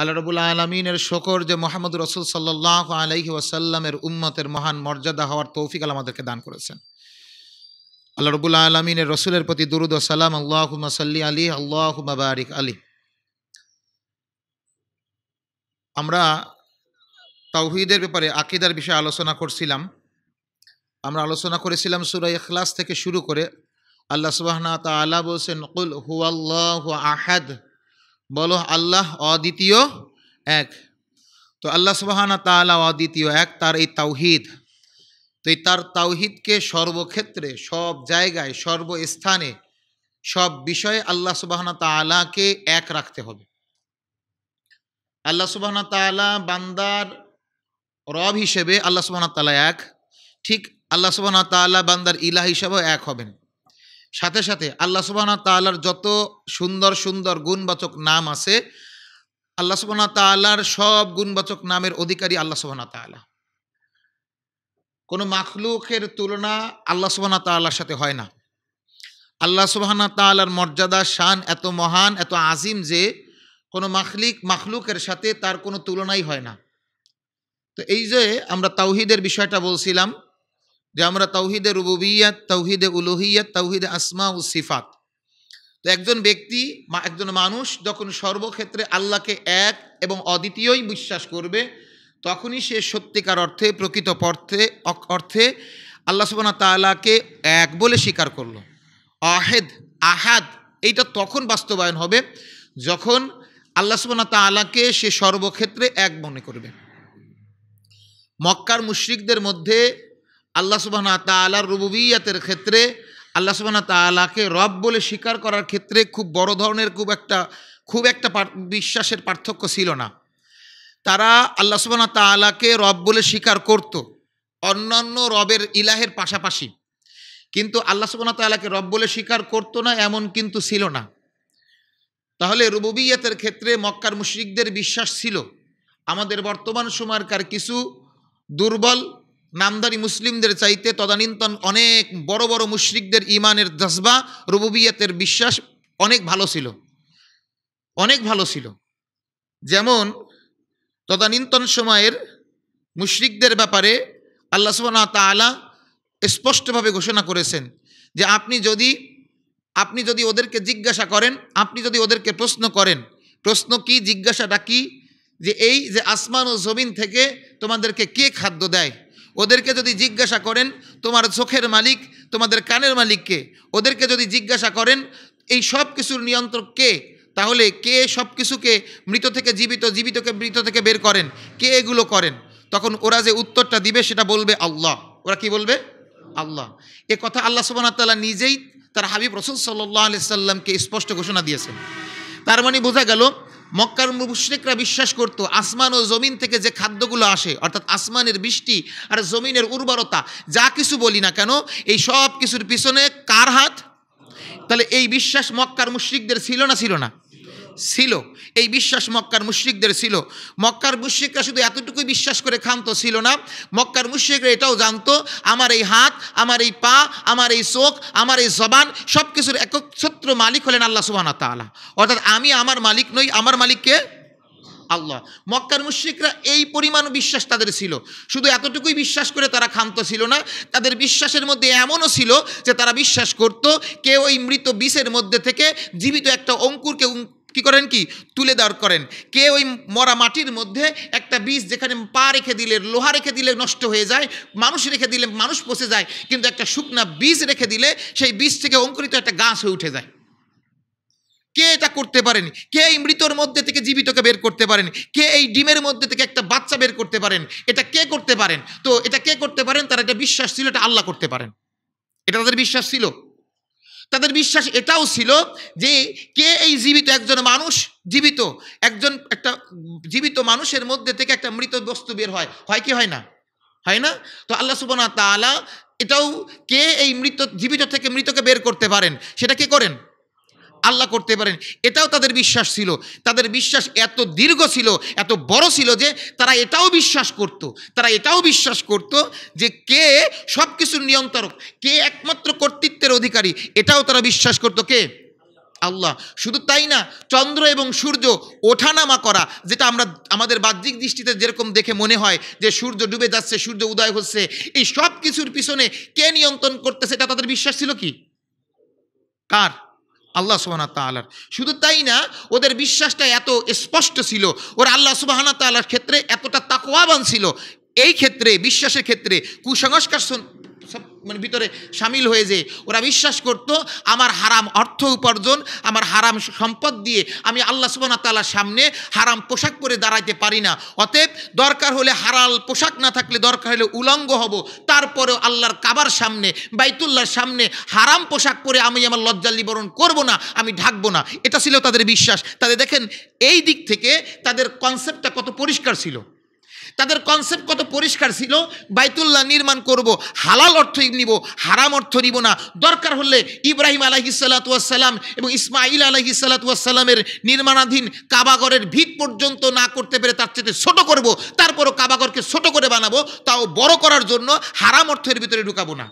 আল্লাহ রবুল্লা আলমিনের শকর যে মোহাম্মদ রসুল সাল্লাহ আলহি ওয়াসাল্লামের উম্মতের মহান মর্যাদা হওয়ার তৌফিক আল আমাদেরকে দান করেছেন আল্লাহ রবুল্লা আলমিনের রসুলের প্রতি দুরুদ সালাম আল্লাহ সাল্লি আলী আল্লাহ বারিক আলী আমরা তাওহিদের ব্যাপারে আকিদার বিষয়ে আলোচনা করছিলাম আমরা আলোচনা করেছিলাম সুরাই এখলাস থেকে শুরু করে আল্লাহ সুবাহনা আলা বলছেন কুল হু আহাদ বলো আল্লাহ অদ্বিতীয় এক তো আল্লাহ সুবাহানা তালা অদ্বিতীয় এক তার এই তাওহিদ তো এই তার তাওহিদকে সর্বক্ষেত্রে সব জায়গায় সর্বস্থানে সব বিষয়ে আল্লাহ সুবাহানা তালাকে এক রাখতে হবে আল্লাহ সুবাহানা তালা বান্দার রব হিসেবে আল্লাহ সুবাহানা তালা এক ঠিক আল্লাহ সুবাহানা তালা বান্দার ইলা হিসেবেও এক হবেন সাথে সাথে আল্লাহ সুবাহ তাল্লার যত সুন্দর সুন্দর গুণবাচক নাম আছে আল্লাহ সুবাহ তাল্লার সব গুণবাচক নামের অধিকারী আল্লাহ সুবাহ তাল্লাহ কোনো মাখলুকের তুলনা আল্লাহ সুবাহ তাল্লার সাথে হয় না আল্লাহ সুবাহ তাল্লার মর্যাদা শান এত মহান এত আজিম যে কোনো মাখলিক মাখলুকের সাথে তার কোনো তুলনাই হয় না তো এই যে আমরা তাওহিদের বিষয়টা বলছিলাম যে আমরা তৌহিদে রুবুবিয়া তৌহিদে উলুহিয়াত তৌহিদে আসমা ও সিফাত তো একজন ব্যক্তি একজন মানুষ যখন সর্বক্ষেত্রে আল্লাহকে এক এবং অদ্বিতীয়ই বিশ্বাস করবে তখনই সে সত্যিকার অর্থে প্রকৃত অর্থে অর্থে আল্লাহ সুবানা তালাকে এক বলে স্বীকার করলো আহেদ আহাদ এইটা তখন বাস্তবায়ন হবে যখন আল্লাহ সুবানা তালাকে সে সর্বক্ষেত্রে এক মনে করবে মক্কার মুশ্রিকদের মধ্যে আল্লাহ সুবাহ তালার রুবুবিয়াতের ক্ষেত্রে আল্লাহ সুবাহ তালাকে রব বলে স্বীকার করার ক্ষেত্রে খুব বড় ধরনের খুব একটা খুব একটা বিশ্বাসের পার্থক্য ছিল না তারা আল্লাহ সুবাহ তালাকে রব বলে স্বীকার করত অন্যান্য রবের ইলাহের পাশাপাশি কিন্তু আল্লাহ সুবাহ তালাকে রব বলে স্বীকার করত না এমন কিন্তু ছিল না তাহলে রুবুবিয়াতের ক্ষেত্রে মক্কার মুশ্রিকদের বিশ্বাস ছিল আমাদের বর্তমান সময়কার কিছু দুর্বল নামদারি মুসলিমদের চাইতে তদানীন্তন অনেক বড় বড় মুশরিকদের ইমানের জজবা রুবুবিয়াতের বিশ্বাস অনেক ভালো ছিল অনেক ভালো ছিল যেমন তদানীন্তন সময়ের মুশরিকদের ব্যাপারে আল্লাহ তাআলা স্পষ্টভাবে ঘোষণা করেছেন যে আপনি যদি আপনি যদি ওদেরকে জিজ্ঞাসা করেন আপনি যদি ওদেরকে প্রশ্ন করেন প্রশ্ন কি জিজ্ঞাসাটা কি যে এই যে আসমান ও জমিন থেকে তোমাদেরকে কে খাদ্য দেয় ওদেরকে যদি জিজ্ঞাসা করেন তোমার চোখের মালিক তোমাদের কানের মালিককে ওদেরকে যদি জিজ্ঞাসা করেন এই সব কিছুর নিয়ন্ত্রক কে তাহলে কে সব কিছুকে মৃত থেকে জীবিত জীবিতকে মৃত থেকে বের করেন কে এগুলো করেন তখন ওরা যে উত্তরটা দিবে সেটা বলবে আল্লাহ ওরা কি বলবে আল্লাহ এ কথা আল্লাহ সুবাহতাল্লাহ নিজেই তার হাবিব রসুল সাল্লাহ সাল্লামকে স্পষ্ট ঘোষণা দিয়েছেন তার মানে বোঝা গেল মক্কার মুশ্রিকরা বিশ্বাস করত আসমান ও জমিন থেকে যে খাদ্যগুলো আসে অর্থাৎ আসমানের বৃষ্টি আর জমিনের উর্বরতা যা কিছু বলি না কেন এই সব কিছুর পিছনে কার হাত তাহলে এই বিশ্বাস মক্কার মুশ্রিকদের ছিল না ছিল না ছিল এই বিশ্বাস মক্কার মুশ্রিকদের ছিল মক্কার মুশ্রিকরা শুধু এতটুকুই বিশ্বাস করে ক্ষান্ত ছিল না মক্কার মুশ্রিকরা এটাও জানতো আমার এই হাত আমার এই পা আমার এই চোখ আমার এই জবান সব কিছুর একচ্ছত্র মালিক হলেন আল্লাহ সুবাহ তালা অর্থাৎ আমি আমার মালিক নই আমার মালিককে আল্লাহ মক্কার মুশ্রিকরা এই পরিমাণ বিশ্বাস তাদের ছিল শুধু এতটুকুই বিশ্বাস করে তারা ক্ষান্ত ছিল না তাদের বিশ্বাসের মধ্যে এমনও ছিল যে তারা বিশ্বাস করত কেউ এই মৃত বিষের মধ্যে থেকে জীবিত একটা অঙ্কুরকে কি করেন কি তুলে দর করেন কে ওই মরা মাটির মধ্যে একটা বীজ যেখানে পা রেখে দিলে লোহা রেখে দিলে নষ্ট হয়ে যায় মানুষ রেখে দিলে মানুষ পচে যায় কিন্তু একটা শুকনা বীজ রেখে দিলে সেই বীজ থেকে অঙ্কুরিত একটা গাছ হয়ে উঠে যায় কে এটা করতে পারেন কে এই মৃতর মধ্যে থেকে জীবিতকে বের করতে পারেন কে এই ডিমের মধ্যে থেকে একটা বাচ্চা বের করতে পারেন এটা কে করতে পারেন তো এটা কে করতে পারেন তার একটা বিশ্বাস ছিল এটা আল্লাহ করতে পারেন এটা তাদের বিশ্বাস ছিল তাদের বিশ্বাস এটাও ছিল যে কে এই জীবিত একজন মানুষ জীবিত একজন একটা জীবিত মানুষের মধ্যে থেকে একটা মৃত বস্তু বের হয় হয় কি হয় না হয় না তো আল্লাহ সুবনা তালা এটাও কে এই মৃত জীবিত থেকে মৃতকে বের করতে পারেন সেটা কে করেন আল্লাহ করতে পারেন এটাও তাদের বিশ্বাস ছিল তাদের বিশ্বাস এত দীর্ঘ ছিল এত বড় ছিল যে তারা এটাও বিশ্বাস করত। তারা এটাও বিশ্বাস করত যে কে সব কিছুর নিয়ন্ত্রক কে একমাত্র কর্তৃত্বের অধিকারী এটাও তারা বিশ্বাস করত কে আল্লাহ শুধু তাই না চন্দ্র এবং সূর্য ওঠানামা করা যেটা আমরা আমাদের বাহ্যিক দৃষ্টিতে যেরকম দেখে মনে হয় যে সূর্য ডুবে যাচ্ছে সূর্য উদয় হচ্ছে এই সব কিছুর পিছনে কে নিয়ন্ত্রণ করতেছে এটা তাদের বিশ্বাস ছিল কি কার আল্লাহ সুবাহানা তালার শুধু তাই না ওদের বিশ্বাসটা এত স্পষ্ট ছিল ওরা আল্লাহ সুবাহানা তালার ক্ষেত্রে এতটা তাকোয়াবান ছিল এই ক্ষেত্রে বিশ্বাসের ক্ষেত্রে কুসংস্কার সব মানে ভিতরে সামিল হয়ে যে ওরা বিশ্বাস করত আমার হারাম অর্থ উপার্জন আমার হারাম সম্পদ দিয়ে আমি আল্লাহ সুবাহ তালার সামনে হারাম পোশাক পরে দাঁড়াইতে পারি না অতএব দরকার হলে হারাল পোশাক না থাকলে দরকার হলে উলঙ্গ হব তারপরেও আল্লাহর কাবার সামনে বাইতুল্লার সামনে হারাম পোশাক পরে আমি আমার লজ্জা নিবরণ করব না আমি ঢাকব না এটা ছিল তাদের বিশ্বাস তাদের দেখেন এই দিক থেকে তাদের কনসেপ্টটা কত পরিষ্কার ছিল তাদের কনসেপ্ট কত পরিষ্কার ছিল বাইতুল্লাহ নির্মাণ করব হালাল অর্থ নিব হারাম অর্থ নিব না দরকার হলে ইব্রাহিম আলহিসাল্লাতুয়াসাল্লাম এবং ইসমাইল আলহিসাল্লাতুয়াসাল্লামের নির্মাণাধীন কাবাগরের ভিত পর্যন্ত না করতে পেরে তার চেয়ে ছোট করব তারপরও কাবাগরকে ছোট করে বানাবো তাও বড় করার জন্য হারাম অর্থের ভিতরে ঢুকাবো না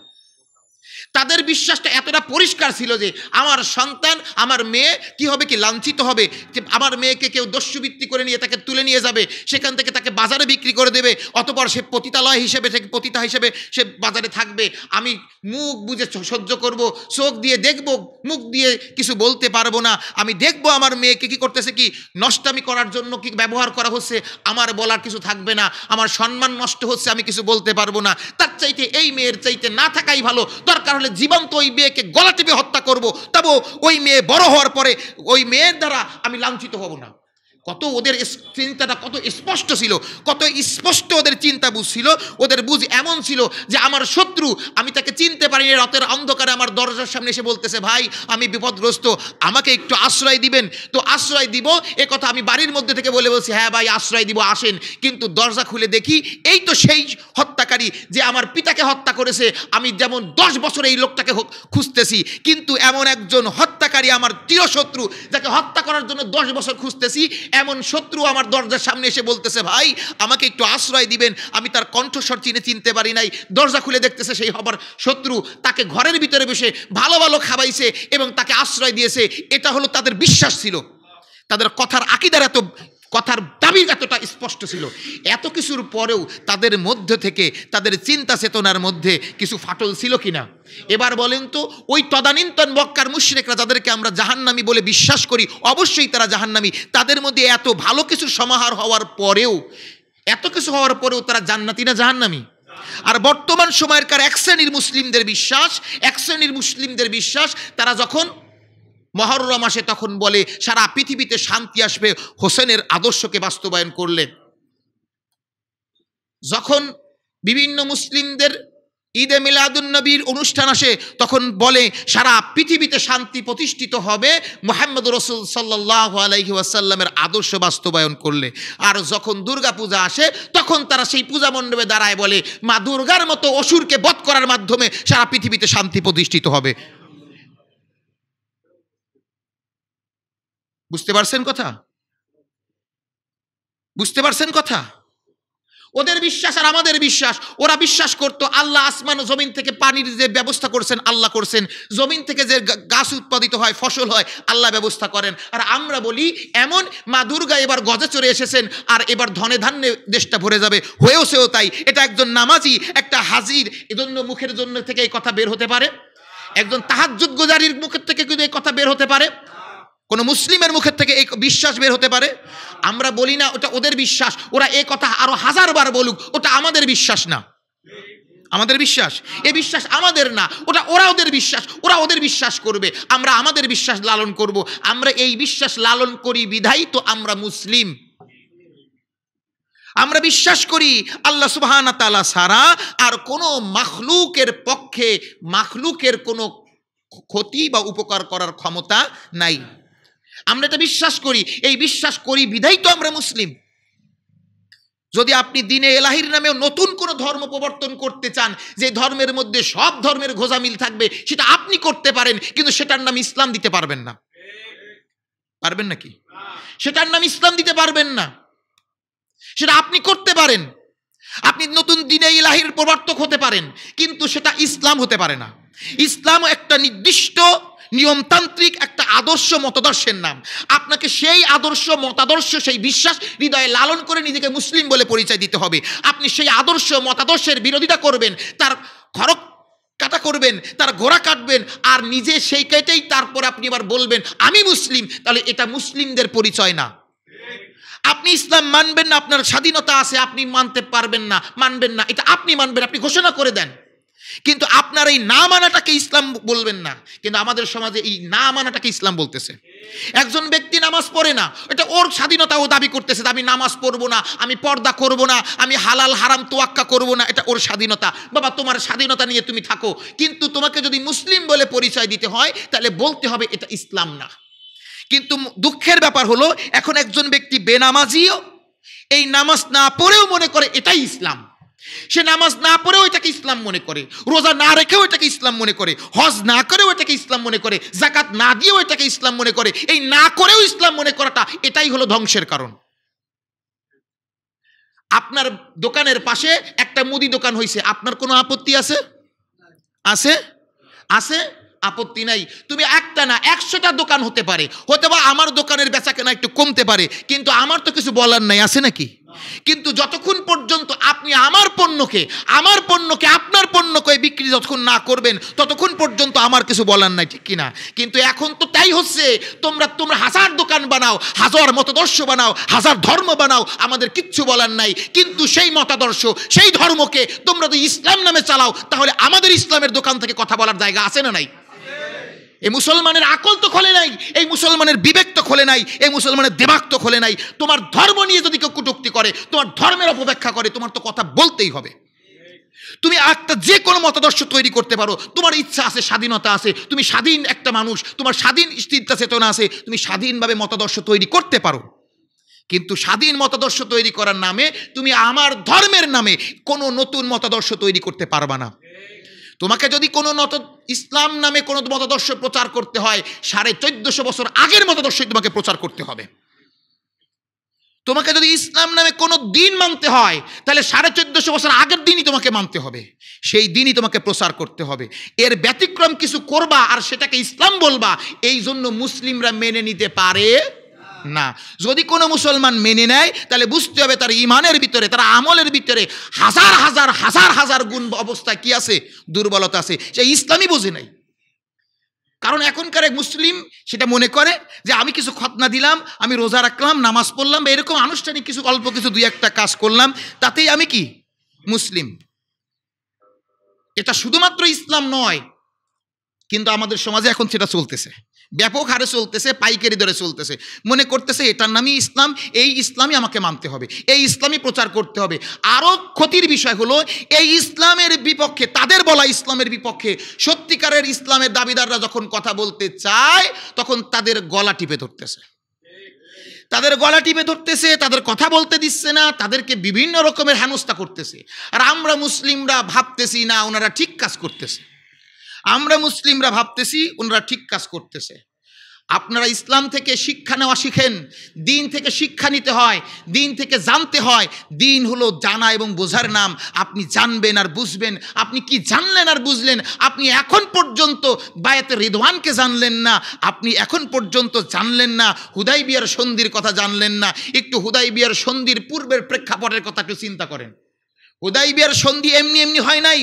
তাদের বিশ্বাসটা এতটা পরিষ্কার ছিল যে আমার সন্তান আমার মেয়ে কি হবে কি লাঞ্ছিত হবে যে আমার মেয়েকে কেউ দস্যুবৃত্তি করে নিয়ে তাকে তুলে নিয়ে যাবে সেখান থেকে তাকে বাজারে বিক্রি করে দেবে অতপর সে পতিতালয় হিসেবে সে পতিতা হিসেবে সে বাজারে থাকবে আমি মুখ বুঝে সহ্য করব চোখ দিয়ে দেখব মুখ দিয়ে কিছু বলতে পারবো না আমি দেখব আমার মেয়েকে কি করতেছে কি নষ্টামি করার জন্য কি ব্যবহার করা হচ্ছে আমার বলার কিছু থাকবে না আমার সম্মান নষ্ট হচ্ছে আমি কিছু বলতে পারবো না তার চাইতে এই মেয়ের চাইতে না থাকাই ভালো দরকার হলে জীবন্ত ওই মেয়েকে গলা টিপে হত্যা করব তবু ওই মেয়ে বড় হওয়ার পরে ওই মেয়ের দ্বারা আমি লাঞ্ছিত হব না কত ওদের চিন্তাটা কত স্পষ্ট ছিল কত স্পষ্ট ওদের চিন্তা বুঝ ছিল ওদের বুঝ এমন ছিল যে আমার শত্রু আমি তাকে চিনতে পারিনি রাতের অন্ধকারে আমার দরজার সামনে এসে বলতেছে ভাই আমি বিপদগ্রস্ত আমাকে একটু আশ্রয় দিবেন তো আশ্রয় দিব এ কথা আমি বাড়ির মধ্যে থেকে বলে বলছি হ্যাঁ ভাই আশ্রয় দিব আসেন কিন্তু দরজা খুলে দেখি এই তো সেই হত্যাকারী যে আমার পিতাকে হত্যা করেছে আমি যেমন দশ বছর এই লোকটাকে খুঁজতেছি কিন্তু এমন একজন হত্যাকারী আমার চিরশত্রু যাকে হত্যা করার জন্য দশ বছর খুঁজতেছি এমন শত্রু আমার দরজার সামনে এসে বলতেছে ভাই আমাকে একটু আশ্রয় দিবেন আমি তার কণ্ঠস্বর চিনে চিনতে পারি নাই দরজা খুলে দেখতেছে সেই হবার শত্রু তাকে ঘরের ভিতরে বসে ভালো ভালো খাবাইছে এবং তাকে আশ্রয় দিয়েছে এটা হলো তাদের বিশ্বাস ছিল তাদের কথার আকিদার এত কথার দাবি এতটা স্পষ্ট ছিল এত কিছুর পরেও তাদের মধ্যে থেকে তাদের চিন্তা চেতনার মধ্যে কিছু ফাটল ছিল কিনা এবার বলেন তো ওই তদানীন্তন বক্কার মুশ্রেকরা যাদেরকে আমরা জাহান্নামি বলে বিশ্বাস করি অবশ্যই তারা জাহান্নামি তাদের মধ্যে এত ভালো কিছু সমাহার হওয়ার পরেও এত কিছু হওয়ার পরেও তারা জান্নাতি না জাহান্নামি আর বর্তমান সময়কার এক শ্রেণীর মুসলিমদের বিশ্বাস এক শ্রেণীর মুসলিমদের বিশ্বাস তারা যখন মহরম আসে তখন বলে সারা পৃথিবীতে শান্তি আসবে হোসেনের আদর্শকে বাস্তবায়ন করলে যখন বিভিন্ন মুসলিমদের ঈদে মিলাদুন্নবীর অনুষ্ঠান আসে তখন বলে সারা পৃথিবীতে শান্তি প্রতিষ্ঠিত হবে মোহাম্মদ রসুল সাল্লাহ আলাইহি ওয়াসাল্লামের আদর্শ বাস্তবায়ন করলে আর যখন দুর্গা পূজা আসে তখন তারা সেই পূজা মণ্ডপে দাঁড়ায় বলে মা দুর্গার মতো অসুরকে বধ করার মাধ্যমে সারা পৃথিবীতে শান্তি প্রতিষ্ঠিত হবে বুঝতে পারছেন কথা বুঝতে পারছেন কথা ওদের বিশ্বাস আর আমাদের বিশ্বাস ওরা বিশ্বাস করত আল্লাহ আসমান ও জমিন থেকে পানির যে ব্যবস্থা করছেন আল্লাহ করছেন জমিন থেকে যে গাছ উৎপাদিত হয় ফসল হয় আল্লাহ ব্যবস্থা করেন আর আমরা বলি এমন মা দুর্গা এবার গজে চড়ে এসেছেন আর এবার ধনে ধান্যে দেশটা ভরে যাবে হয়েও সেও তাই এটা একজন নামাজি একটা হাজির এজন্য মুখের জন্য থেকে এই কথা বের হতে পারে একজন তাহাজুদ গুজারির মুখের থেকে কিন্তু এই কথা বের হতে পারে কোনো মুসলিমের মুখের থেকে এই বিশ্বাস বের হতে পারে আমরা বলি না ওটা ওদের বিশ্বাস ওরা এ কথা আরো হাজারবার বলুক ওটা আমাদের বিশ্বাস না আমাদের বিশ্বাস এ বিশ্বাস আমাদের না ওটা ওরা ওদের বিশ্বাস ওরা ওদের বিশ্বাস করবে আমরা আমাদের বিশ্বাস লালন করব আমরা এই বিশ্বাস লালন করি বিধাই তো আমরা মুসলিম আমরা বিশ্বাস করি আল্লাহ সুবাহানা তালা সারা আর কোনো মাখলুকের পক্ষে মাখলুকের কোনো ক্ষতি বা উপকার করার ক্ষমতা নাই আমরা এটা বিশ্বাস করি এই বিশ্বাস করি বিধাই তো আমরা মুসলিম যদি আপনি দিনে এলাহির নামেও নতুন কোনো ধর্ম প্রবর্তন করতে চান যে ধর্মের মধ্যে সব ধর্মের ঘোজামিল থাকবে সেটা আপনি করতে পারেন কিন্তু সেটার নাম ইসলাম দিতে পারবেন না পারবেন নাকি সেটার নাম ইসলাম দিতে পারবেন না সেটা আপনি করতে পারেন আপনি নতুন দিনে ইলাহির প্রবর্তক হতে পারেন কিন্তু সেটা ইসলাম হতে পারে না ইসলাম একটা নির্দিষ্ট নিয়মতান্ত্রিক একটা আদর্শ মতাদর্শের নাম আপনাকে সেই আদর্শ মতাদর্শ সেই বিশ্বাস হৃদয়ে লালন করে নিজেকে মুসলিম বলে পরিচয় দিতে হবে আপনি সেই আদর্শ মতাদর্শের বিরোধিতা করবেন তার খরক কাটা করবেন তার ঘোড়া কাটবেন আর নিজে সেই কেটেই তারপর আপনি আবার বলবেন আমি মুসলিম তাহলে এটা মুসলিমদের পরিচয় না আপনি ইসলাম মানবেন না আপনার স্বাধীনতা আছে আপনি মানতে পারবেন না মানবেন না এটা আপনি মানবেন আপনি ঘোষণা করে দেন কিন্তু আপনার এই না মানাটাকে ইসলাম বলবেন না কিন্তু আমাদের সমাজে এই না মানাটাকে ইসলাম বলতেছে একজন ব্যক্তি নামাজ পড়ে না এটা ওর স্বাধীনতা ও দাবি করতেছে আমি নামাজ পড়বো না আমি পর্দা করব না আমি হালাল হারাম তোয়াক্কা করব না এটা ওর স্বাধীনতা বাবা তোমার স্বাধীনতা নিয়ে তুমি থাকো কিন্তু তোমাকে যদি মুসলিম বলে পরিচয় দিতে হয় তাহলে বলতে হবে এটা ইসলাম না কিন্তু দুঃখের ব্যাপার হলো এখন একজন ব্যক্তি বেনামাজিও এই নামাজ না পড়েও মনে করে এটাই ইসলাম সে নামাজ না পড়েও এটাকে ইসলাম মনে করে রোজা না রেখেও এটাকে ইসলাম মনে করে হজ না করেও এটাকে ইসলাম মনে করে জাকাত না দিয়েও এটাকে ইসলাম মনে করে এই না করেও ইসলাম মনে করাটা এটাই হলো ধ্বংসের কারণ আপনার দোকানের পাশে একটা মুদি দোকান হয়েছে আপনার কোনো আপত্তি আছে আছে আছে আপত্তি নাই তুমি একটা না একশোটা দোকান হতে পারে হতে বা আমার দোকানের বেচা কেনা একটু কমতে পারে কিন্তু আমার তো কিছু বলার নাই আছে নাকি কিন্তু যতক্ষণ পর্যন্ত আপনি আমার পণ্যকে আমার পণ্যকে আপনার পণ্যকে বিক্রি যতক্ষণ না করবেন ততক্ষণ পর্যন্ত আমার কিছু বলার নাই ঠিক কিনা কিন্তু এখন তো তাই হচ্ছে তোমরা তোমরা হাজার দোকান বানাও হাজার মতাদর্শ বানাও হাজার ধর্ম বানাও আমাদের কিচ্ছু বলার নাই কিন্তু সেই মতাদর্শ সেই ধর্মকে তোমরা যদি ইসলাম নামে চালাও তাহলে আমাদের ইসলামের দোকান থেকে কথা বলার জায়গা আছে না নাই এই মুসলমানের আকল তো খোলে নাই এই মুসলমানের বিবেক তো খোলে নাই এই মুসলমানের দেবাক তো খোলে নাই তোমার ধর্ম নিয়ে যদি কেউ কুটুক্তি করে তোমার ধর্মের অপব্যাখ্যা করে তোমার তো কথা বলতেই হবে তুমি একটা যে কোনো মতাদর্শ তৈরি করতে পারো তোমার ইচ্ছা আছে স্বাধীনতা আছে তুমি স্বাধীন একটা মানুষ তোমার স্বাধীন চিন্তা চেতনা আছে তুমি স্বাধীনভাবে মতাদর্শ তৈরি করতে পারো কিন্তু স্বাধীন মতাদর্শ তৈরি করার নামে তুমি আমার ধর্মের নামে কোনো নতুন মতাদর্শ তৈরি করতে পারবা না তোমাকে যদি কোনো নত ইসলাম নামে কোনো মতাদর্শ প্রচার করতে হয় সাড়ে চোদ্দশো বছর আগের মতাদর্শই তোমাকে প্রচার করতে হবে তোমাকে যদি ইসলাম নামে কোনো দিন মানতে হয় তাহলে সাড়ে চোদ্দশো বছর আগের দিনই তোমাকে মানতে হবে সেই দিনই তোমাকে প্রচার করতে হবে এর ব্যতিক্রম কিছু করবা আর সেটাকে ইসলাম বলবা এই জন্য মুসলিমরা মেনে নিতে পারে না যদি কোনো মুসলমান মেনে নেয় তাহলে বুঝতে হবে তার ইমানের ভিতরে তার আমলের ভিতরে হাজার হাজার হাজার হাজার গুণ অবস্থা কি আছে দুর্বলতা আছে সে ইসলামই বোঝে নাই কারণ এখনকার এক মুসলিম সেটা মনে করে যে আমি কিছু খতনা দিলাম আমি রোজা রাখলাম নামাজ পড়লাম বা এরকম আনুষ্ঠানিক কিছু অল্প কিছু দুই একটা কাজ করলাম তাতেই আমি কি মুসলিম এটা শুধুমাত্র ইসলাম নয় কিন্তু আমাদের সমাজে এখন সেটা চলতেছে ব্যাপক হারে চলতেছে পাইকারি দরে চলতেছে মনে করতেছে এটার নামই ইসলাম এই ইসলামই আমাকে মানতে হবে এই ইসলামই প্রচার করতে হবে আরও ক্ষতির বিষয় হলো এই ইসলামের বিপক্ষে তাদের বলা ইসলামের বিপক্ষে সত্যিকারের ইসলামের দাবিদাররা যখন কথা বলতে চায় তখন তাদের গলা টিপে ধরতেছে তাদের গলা টিপে ধরতেছে তাদের কথা বলতে দিচ্ছে না তাদেরকে বিভিন্ন রকমের হেনস্থা করতেছে আর আমরা মুসলিমরা ভাবতেছি না ওনারা ঠিক কাজ করতেছে আমরা মুসলিমরা ভাবতেছি ওনারা ঠিক কাজ করতেছে আপনারা ইসলাম থেকে শিক্ষা নেওয়া শিখেন দিন থেকে শিক্ষা নিতে হয় দিন থেকে জানতে হয় দিন হলো জানা এবং বোঝার নাম আপনি জানবেন আর বুঝবেন আপনি কি জানলেন আর বুঝলেন আপনি এখন পর্যন্ত বায়াতে রিদওয়ানকে জানলেন না আপনি এখন পর্যন্ত জানলেন না হুদাই বিয়ার সন্ধির কথা জানলেন না একটু হুদাই বিয়ার সন্ধির পূর্বের প্রেক্ষাপটের কথা একটু চিন্তা করেন হুদাইবিয়ার সন্ধি এমনি এমনি হয় নাই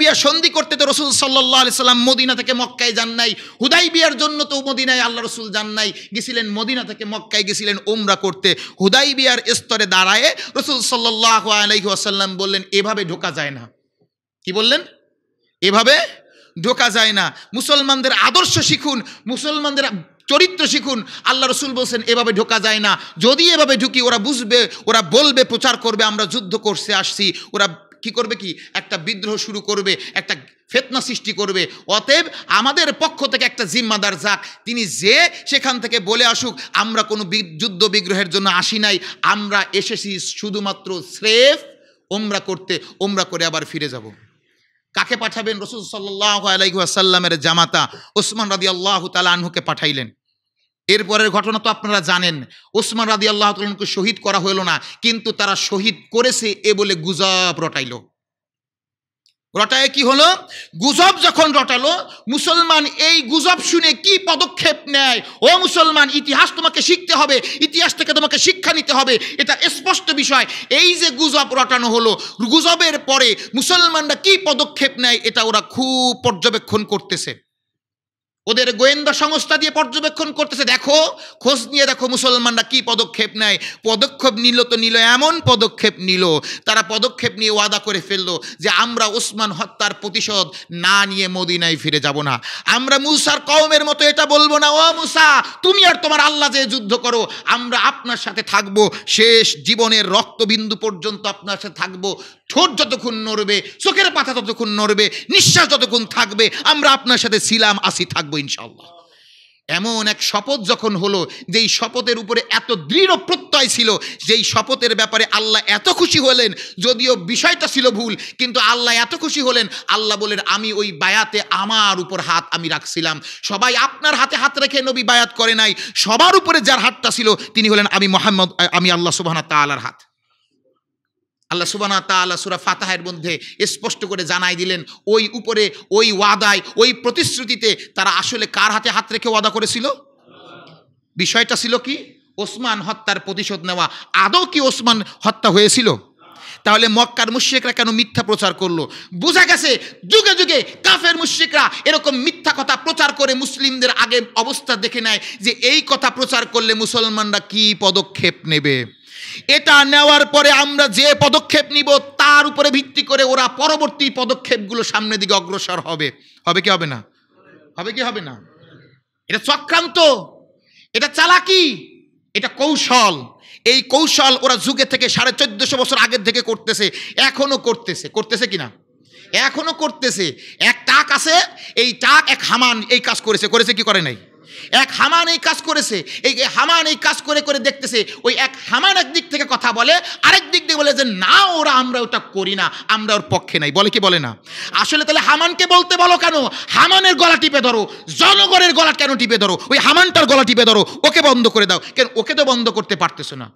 বিয়ার সন্ধি করতে তো রসুল সাল্লাহ সাল্লাম মদিনা থেকে মক্কায় যান নাই হুদাইবিয়ার জন্য তো মদিনায় আল্লাহ রসুল যান নাই গেছিলেন মদিনা থেকে মক্কায় গেছিলেন ওমরা করতে হুদাইবিয়ার স্তরে দাঁড়ায় রসুল সাল্লাহ আলাইহি আসাল্লাম বললেন এভাবে ঢোকা যায় না কি বললেন এভাবে ঢোকা যায় না মুসলমানদের আদর্শ শিখুন মুসলমানদের চরিত্র শিখুন আল্লাহ রসুল বলছেন এভাবে ঢোকা যায় না যদি এভাবে ঢুকি ওরা বুঝবে ওরা বলবে প্রচার করবে আমরা যুদ্ধ করছে আসছি ওরা কি করবে কি একটা বিদ্রোহ শুরু করবে একটা ফেতনা সৃষ্টি করবে অতএব আমাদের পক্ষ থেকে একটা জিম্মাদার যাক তিনি যে সেখান থেকে বলে আসুক আমরা কোনো যুদ্ধ বিগ্রহের জন্য আসি নাই আমরা এসেছি শুধুমাত্র স্রেফ ওমরা করতে ওমরা করে আবার ফিরে যাব কাকে পাঠাবেন রসুল সাল্লাহ আলাইসাল্লামের জামাতা ওসমান রাদি আল্লাহ তালাহুকে আনহুকে পাঠাইলেন এরপরের ঘটনা তো আপনারা জানেন ওসমান রাদি আল্লাহ তালকে শহীদ করা হইল না কিন্তু তারা শহীদ করেছে এ বলে গুজব রটাইল রটায় কি হলো গুজব যখন রটালো মুসলমান এই গুজব শুনে কি পদক্ষেপ নেয় ও মুসলমান ইতিহাস তোমাকে শিখতে হবে ইতিহাস থেকে তোমাকে শিক্ষা নিতে হবে এটা স্পষ্ট বিষয় এই যে গুজব রটানো হলো গুজবের পরে মুসলমানরা কি পদক্ষেপ নেয় এটা ওরা খুব পর্যবেক্ষণ করতেছে ওদের গোয়েন্দা সংস্থা দিয়ে পর্যবেক্ষণ করতেছে দেখো খোঁজ নিয়ে দেখো মুসলমানরা কি পদক্ষেপ নেয় পদক্ষেপ নিল তো নিল এমন পদক্ষেপ নিল তারা পদক্ষেপ নিয়ে ওয়াদা করে ফেলল যে আমরা ওসমান হত্যার প্রতিশোধ না নিয়ে মদিনায় ফিরে যাব না আমরা মুসার কওমের মতো এটা বলবো না ও মুসা তুমি আর তোমার আল্লাহ যে যুদ্ধ করো আমরা আপনার সাথে থাকবো শেষ জীবনের রক্তবিন্দু পর্যন্ত আপনার সাথে থাকবো ঠোঁট যতক্ষণ নড়বে চোখের পাতা ততক্ষণ নড়বে নিঃশ্বাস যতক্ষণ থাকবে আমরা আপনার সাথে ছিলাম আসি থাকবো থাকবো ইনশাল্লাহ এমন এক শপথ যখন হলো যেই শপথের উপরে এত দৃঢ় প্রত্যয় ছিল যেই শপথের ব্যাপারে আল্লাহ এত খুশি হলেন যদিও বিষয়টা ছিল ভুল কিন্তু আল্লাহ এত খুশি হলেন আল্লাহ বলেন আমি ওই বায়াতে আমার উপর হাত আমি রাখছিলাম সবাই আপনার হাতে হাত রেখে নবী বায়াত করে নাই সবার উপরে যার হাতটা ছিল তিনি হলেন আমি মোহাম্মদ আমি আল্লাহ সুবাহ তালার হাত আল্লাহ সুবানা আল্লাহ সুরা ফাতাহের মধ্যে স্পষ্ট করে জানাই দিলেন ওই উপরে ওই ওয়াদায় ওই প্রতিশ্রুতিতে তারা আসলে কার হাতে হাত রেখে ওয়াদা করেছিল বিষয়টা ছিল কি ওসমান হত্যার প্রতিশোধ নেওয়া আদৌ কি ওসমান হত্যা হয়েছিল তাহলে মক্কার মুশ্রিকরা কেন মিথ্যা প্রচার করলো বোঝা গেছে যুগে যুগে কাফের মুশ্রিকরা এরকম মিথ্যা কথা প্রচার করে মুসলিমদের আগে অবস্থা দেখে নেয় যে এই কথা প্রচার করলে মুসলমানরা কি পদক্ষেপ নেবে এটা নেওয়ার পরে আমরা যে পদক্ষেপ নিব তার উপরে ভিত্তি করে ওরা পরবর্তী পদক্ষেপগুলো সামনের দিকে অগ্রসর হবে হবে কি হবে না হবে কি হবে না এটা চক্রান্ত এটা চালাকি এটা কৌশল এই কৌশল ওরা যুগে থেকে সাড়ে চোদ্দশো বছর আগের থেকে করতেছে এখনও করতেছে করতেছে কিনা এখনও করতেছে এক টাক আছে এই টাক এক হামান এই কাজ করেছে করেছে কি করে নাই এক হামান এই কাজ করেছে এই হামান এই কাজ করে করে দেখতেছে ওই এক হামান এক দিক থেকে কথা বলে আরেক দিক দিয়ে বলে যে না ওরা আমরা ওটা করি না আমরা ওর পক্ষে নাই বলে কি বলে না আসলে তাহলে হামানকে বলতে বলো কেন হামানের গলা টিপে ধরো জনগণের গলা কেন টিপে ধরো ওই হামানটার গলা টিপে ধরো ওকে বন্ধ করে দাও কেন ওকে তো বন্ধ করতে পারতেছো না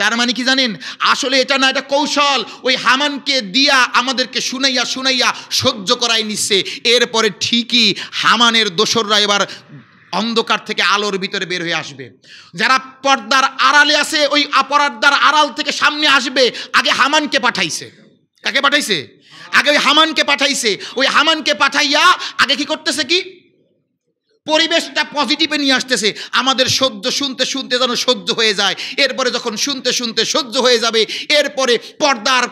তার মানে কি জানেন আসলে এটা না এটা কৌশল ওই হামানকে দিয়া আমাদেরকে শুনাইয়া শুনাইয়া সহ্য করাই নিচ্ছে এরপরে ঠিকই হামানের দোসররা এবার অন্ধকার থেকে আলোর ভিতরে বের হয়ে আসবে যারা পর্দার আড়ালে আছে ওই অপরাধার আড়াল থেকে সামনে আসবে আগে হামানকে পাঠাইছে কাকে পাঠাইছে আগে ওই হামানকে পাঠাইছে ওই হামানকে পাঠাইয়া আগে কি করতেছে কি পরিবেশটা পজিটিভে নিয়ে আসতেছে আমাদের সহ্য শুনতে শুনতে যেন সহ্য হয়ে যায় এরপরে যখন শুনতে শুনতে সহ্য হয়ে যাবে এরপরে পর্দার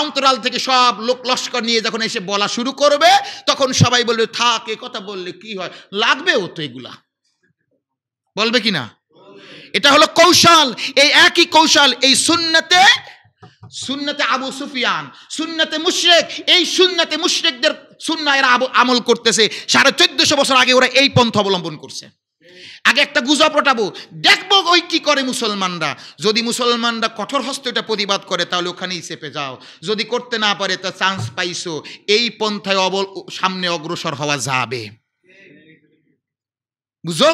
অন্তরাল থেকে সব লোক লস্কর নিয়ে যখন এসে বলা শুরু করবে তখন সবাই বলবে থাক এ কথা বললে কি হয় লাগবেও তো এগুলা বলবে কি না এটা হলো কৌশল এই একই কৌশল এই শূন্যতে শূন্যতে আবু সুফিয়ান শূন্যতে মুশরেক এই শূন্যতে মুশরেকদের সুন্না এরা আমল করতেছে সাড়ে চোদ্দশো বছর আগে ওরা এই পন্থ অবলম্বন করছে আগে একটা গুজব ওঠাবো দেখবো ওই কি করে মুসলমানরা যদি মুসলমানরা কঠোর এটা প্রতিবাদ করে তাহলে ওখানেই চেপে যাও যদি করতে না পারে তা চান্স পাইছো এই পন্থায় অবল সামনে অগ্রসর হওয়া যাবে বুঝো